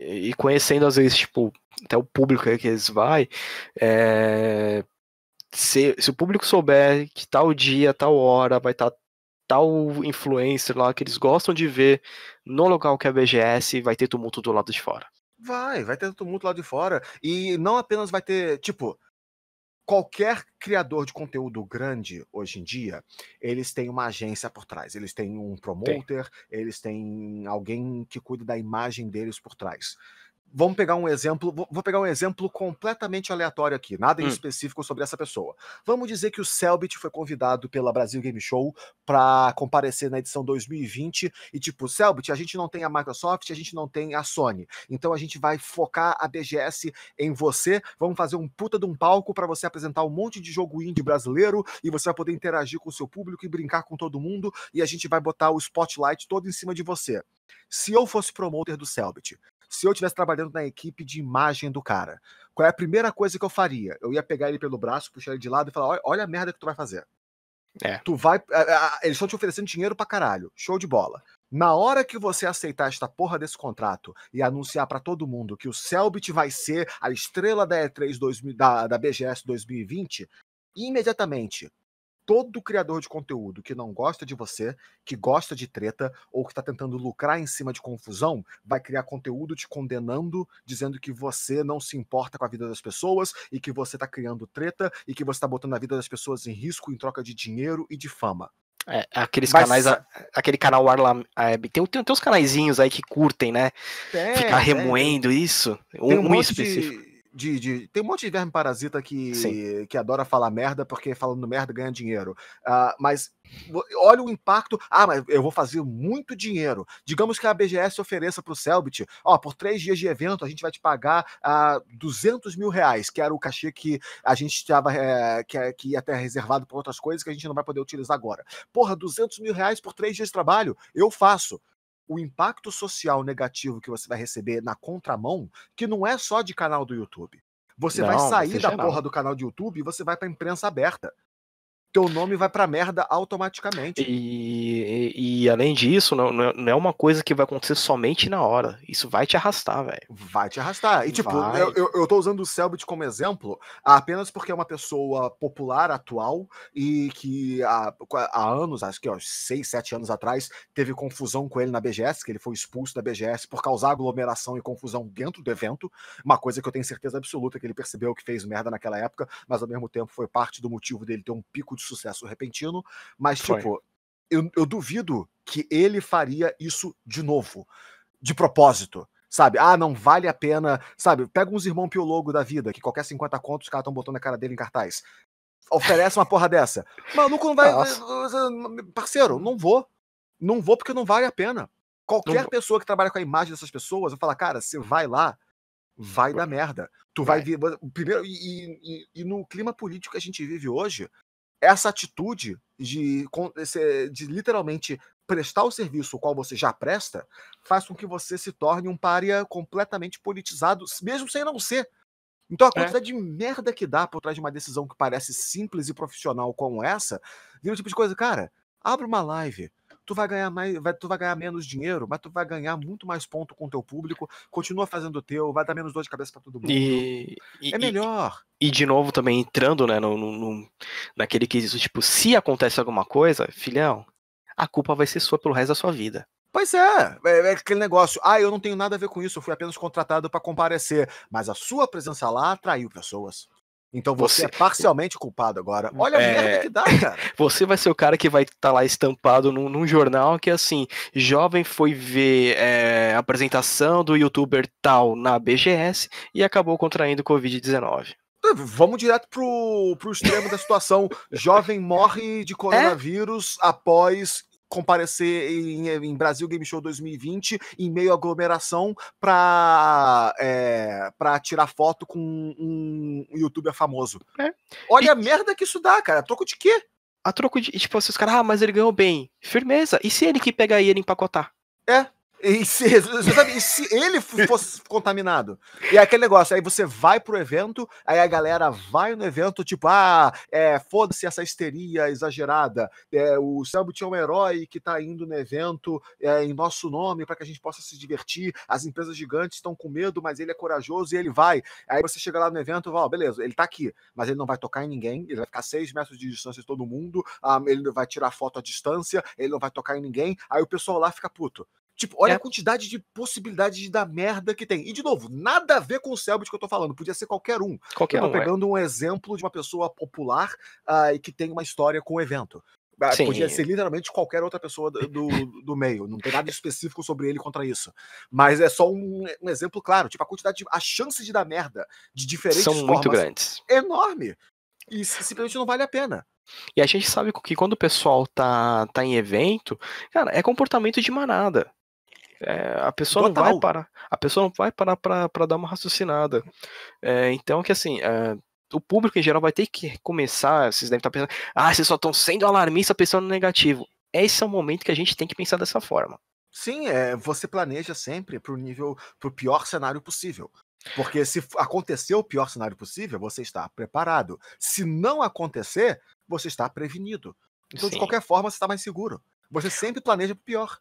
e conhecendo às vezes, tipo, até o público que eles vai, é, se, se o público souber que tal dia, tal hora vai estar tá tal influencer lá que eles gostam de ver no local que é a BGS, vai ter tumulto do lado de fora. Vai, vai ter tumulto lá de fora. E não apenas vai ter, tipo, qualquer criador de conteúdo grande hoje em dia, eles têm uma agência por trás, eles têm um promoter, eles têm alguém que cuida da imagem deles por trás. Vamos pegar um exemplo, vou pegar um exemplo completamente aleatório aqui, nada em hum. específico sobre essa pessoa. Vamos dizer que o Selbit foi convidado pela Brasil Game Show para comparecer na edição 2020 e tipo, Selbit, a gente não tem a Microsoft, a gente não tem a Sony. Então a gente vai focar a BGS em você, vamos fazer um puta de um palco para você apresentar um monte de jogo indie brasileiro e você vai poder interagir com o seu público e brincar com todo mundo e a gente vai botar o spotlight todo em cima de você. Se eu fosse promoter do Selbit, se eu estivesse trabalhando na equipe de imagem do cara, qual é a primeira coisa que eu faria? Eu ia pegar ele pelo braço, puxar ele de lado e falar: olha, olha a merda que tu vai fazer. É. Tu vai. Eles estão te oferecendo dinheiro pra caralho. Show de bola. Na hora que você aceitar esta porra desse contrato e anunciar para todo mundo que o Selbit vai ser a estrela da E3 2000, da, da BGS 2020, imediatamente todo criador de conteúdo que não gosta de você, que gosta de treta ou que está tentando lucrar em cima de confusão, vai criar conteúdo te condenando, dizendo que você não se importa com a vida das pessoas e que você está criando treta e que você está botando a vida das pessoas em risco em troca de dinheiro e de fama. É, aqueles Mas... canais, aquele canal Arla Web, tem, tem, tem uns canaizinhos aí que curtem, né? É, Ficar remoendo é. isso, um, um, um específico. De de, de, tem um monte de verme parasita que, Sim. que adora falar merda porque falando merda ganha dinheiro. Uh, mas olha o impacto. Ah, mas eu vou fazer muito dinheiro. Digamos que a BGS ofereça para o Selbit, ó, por três dias de evento a gente vai te pagar uh, ah, 200 mil reais, que era o cachê que a gente estava é, eh, que, que ia até reservado para outras coisas que a gente não vai poder utilizar agora. Porra, 200 mil reais por três dias de trabalho, eu faço o impacto social negativo que você vai receber na contramão, que não é só de canal do YouTube. Você não, vai sair da porra do canal do YouTube e você vai pra imprensa aberta teu nome vai pra merda automaticamente. E, e, e além disso, não, é, não, é uma coisa que vai acontecer somente na hora. Isso vai te arrastar, velho. Vai te arrastar. E tipo, eu, eu, eu tô usando o Selbit como exemplo apenas porque é uma pessoa popular, atual, e que há, há anos, acho que ó, seis, sete anos atrás, teve confusão com ele na BGS, que ele foi expulso da BGS por causar aglomeração e confusão dentro do evento. Uma coisa que eu tenho certeza absoluta que ele percebeu que fez merda naquela época, mas ao mesmo tempo foi parte do motivo dele ter um pico de de sucesso repentino, mas, Foi. tipo, eu, eu duvido que ele faria isso de novo, de propósito sabe? Ah, não vale a pena, sabe? Pega uns irmão piologo da vida, que qualquer 50 contos os caras estão botando a cara dele em cartaz. Oferece uma porra dessa. Maluco não vai. Eh, eh, eh, parceiro, não vou. Não vou porque não vale a pena. Qualquer não... pessoa que trabalha com a imagem dessas pessoas, eu falo, cara, você vai lá, vai dar merda. Tu vai, vai vir. Primeiro, e, e, e no clima político que a gente vive hoje, essa atitude de, de literalmente prestar o serviço ao qual você já presta faz com que você se torne um pária completamente politizado, mesmo sem não ser. Então a é. quantidade é. de merda que dá por trás de uma decisão que parece simples e profissional como essa, vira o tipo de coisa, cara, abre uma live, tu vai ganhar mais, vai, tu vai ganhar menos dinheiro, mas tu vai ganhar muito mais ponto com o teu público, continua fazendo o teu, vai dar menos dor de cabeça para todo mundo. E, é e, melhor. E, de novo também entrando, né, no, no, naquele quesito, tipo, se acontece alguma coisa, filhão, a culpa vai ser sua pelo resto da sua vida. Pois é, é, é aquele negócio. Ah, eu não tenho nada a ver com isso, eu fui apenas contratado para comparecer. Mas a sua presença lá atraiu pessoas. Então você, é você, é parcialmente culpado agora. Hum, Olha a é... merda que dá, cara. Você vai ser o cara que vai estar tá lá estampado num, num, jornal que assim, jovem foi ver é, apresentação do youtuber tal na BGS e acabou contraindo Covid-19. É, vamos direto pro, pro extremo da situação. Jovem morre de é? coronavírus é? após comparecer em, eh, em, Brasil Game Show 2020 em meio à aglomeração para é, eh, para tirar foto com um, youtuber famoso. É. Olha e... a merda que isso dá, cara. A troco de quê? A troco de. Tipo, assim, os caras, ah, mas ele ganhou bem. Firmeza. E se ele que pegar ele e empacotar? É. E se, sabe, e se ele fosse contaminado? E é aquele negócio, aí você vai pro evento, aí a galera vai no evento, tipo, ah, é, foda-se essa histeria exagerada. É, o Selbit é um herói que tá indo no evento é, em nosso nome para que a gente possa se divertir. As empresas gigantes estão com medo, mas ele é corajoso e ele vai. Aí você chega lá no evento e fala, oh, beleza, ele tá aqui, mas ele não vai tocar em ninguém, ele vai ficar seis metros de distância de todo mundo, um, ah, ele vai tirar foto à distância, ele não vai tocar em ninguém. Aí o pessoal lá fica puto. Tipo, olha é. a quantidade de possibilidades de dar merda que tem. E, de novo, nada a ver com o Selbit que eu tô falando. Podia ser qualquer um. Qualquer eu tô um, é. pegando é. um exemplo de uma pessoa popular uh, que tem uma história com o evento. Ah, Sim. Podia ser literalmente qualquer outra pessoa do, do meio. Não tem nada específico sobre ele contra isso. Mas é só um, um exemplo claro. Tipo, a quantidade, de, a chance de dar merda de diferentes São muito grandes. É enorme. E simplesmente não vale a pena. E a gente sabe que quando o pessoal tá, tá em evento, cara, é comportamento de manada. É, a pessoa não vai parar. A pessoa não vai parar para dar uma raciocinada. É, então, que assim. É, o público em geral vai ter que começar. Vocês devem estar tá pensando, ah, vocês só estão sendo alarmistas pensando no negativo. Esse é o momento que a gente tem que pensar dessa forma. Sim, é, você planeja sempre para o nível, para o pior cenário possível. Porque se acontecer o pior cenário possível, você está preparado. Se não acontecer, você está prevenido. Então, Sim. de qualquer forma, você está mais seguro. Você sempre planeja para o pior.